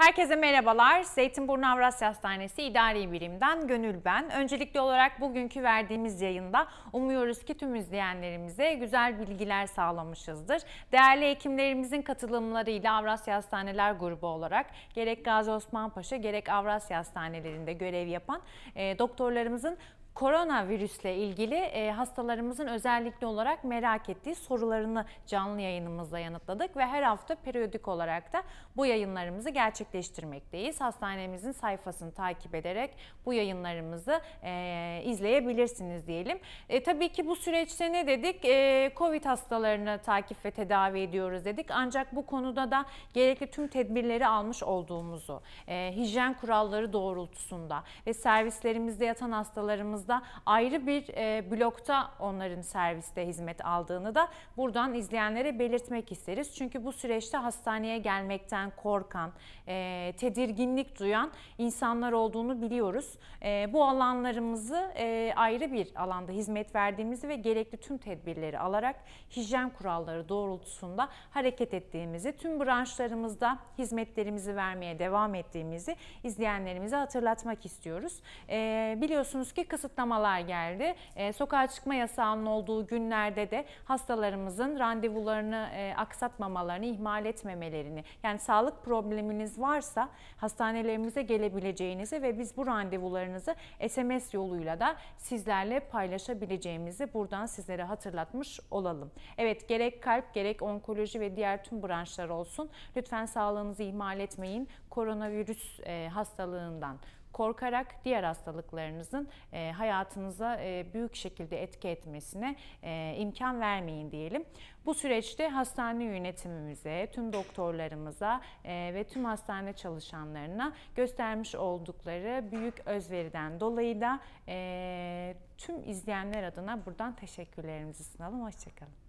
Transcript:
Herkese merhabalar. Zeytinburnu Avrasya Hastanesi İdari Birim'den Gönül ben. Öncelikli olarak bugünkü verdiğimiz yayında umuyoruz ki tüm izleyenlerimize güzel bilgiler sağlamışızdır. Değerli hekimlerimizin katılımlarıyla Avrasya Hastaneler grubu olarak gerek Gazi Osman gerek Avrasya Hastanelerinde görev yapan e, doktorlarımızın koronavirüsle ilgili e, hastalarımızın özellikle olarak merak ettiği sorularını canlı yayınımızda yanıtladık ve her hafta periyodik olarak da bu yayınlarımızı gerçekleştirmekteyiz. Hastanemizin sayfasını takip ederek bu yayınlarımızı e, izleyebilirsiniz diyelim. E, tabii ki bu süreçte ne dedik? E, Covid hastalarını takip ve tedavi ediyoruz dedik. Ancak bu konuda da gerekli tüm tedbirleri almış olduğumuzu, e, hijyen kuralları doğrultusunda ve servislerimizde yatan hastalarımız baktığımızda ayrı bir e, blokta onların serviste hizmet aldığını da buradan izleyenlere belirtmek isteriz. Çünkü bu süreçte hastaneye gelmekten korkan, e, tedirginlik duyan insanlar olduğunu biliyoruz. E, bu alanlarımızı ayrı bir alanda hizmet verdiğimizi ve gerekli tüm tedbirleri alarak hijyen kuralları doğrultusunda hareket ettiğimizi, tüm branşlarımızda hizmetlerimizi vermeye devam ettiğimizi izleyenlerimize hatırlatmak istiyoruz. E, biliyorsunuz ki kısıtlı kısıtlamalar geldi. E, sokağa çıkma yasağının olduğu günlerde de hastalarımızın randevularını e, aksatmamalarını, ihmal etmemelerini, yani sağlık probleminiz varsa hastanelerimize gelebileceğinizi ve biz bu randevularınızı SMS yoluyla da sizlerle paylaşabileceğimizi buradan sizlere hatırlatmış olalım. Evet gerek kalp gerek onkoloji ve diğer tüm branşlar olsun. Lütfen sağlığınızı ihmal etmeyin. Koronavirüs e, hastalığından korkarak diğer hastalıklarınızın e, hayatınıza e, büyük şekilde etki etmesine e, imkan vermeyin diyelim. Bu süreçte hastane yönetimimize, tüm doktorlarımıza e, ve tüm hastane çalışanlarına göstermiş oldukları büyük özveriden dolayı da e, tüm izleyenler adına buradan teşekkürlerimizi sunalım. Hoşçakalın.